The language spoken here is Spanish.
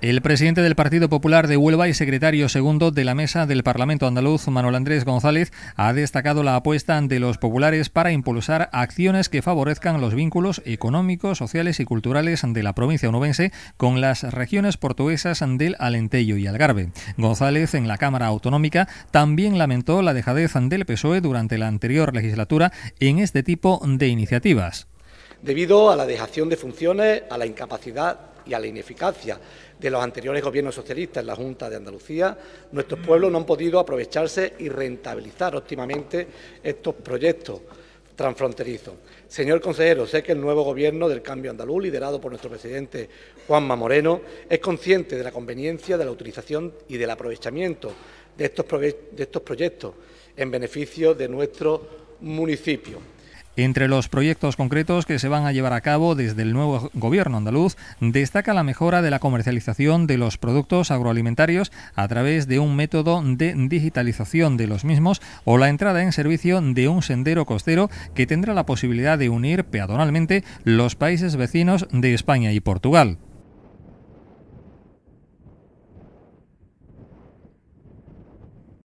El presidente del Partido Popular de Huelva y secretario segundo de la Mesa del Parlamento Andaluz, Manuel Andrés González, ha destacado la apuesta de los populares para impulsar acciones que favorezcan los vínculos económicos, sociales y culturales de la provincia onubense con las regiones portuguesas del Alentejo y Algarve. González, en la Cámara Autonómica, también lamentó la dejadez del PSOE durante la anterior legislatura en este tipo de iniciativas. Debido a la dejación de funciones, a la incapacidad y a la ineficacia de los anteriores gobiernos socialistas en la Junta de Andalucía, nuestros pueblos no han podido aprovecharse y rentabilizar óptimamente estos proyectos transfronterizos. Señor consejero, sé que el nuevo Gobierno del Cambio Andaluz, liderado por nuestro presidente Juanma Moreno, es consciente de la conveniencia de la utilización y del aprovechamiento de estos, de estos proyectos en beneficio de nuestro municipio. Entre los proyectos concretos que se van a llevar a cabo desde el nuevo gobierno andaluz, destaca la mejora de la comercialización de los productos agroalimentarios a través de un método de digitalización de los mismos o la entrada en servicio de un sendero costero que tendrá la posibilidad de unir peatonalmente los países vecinos de España y Portugal.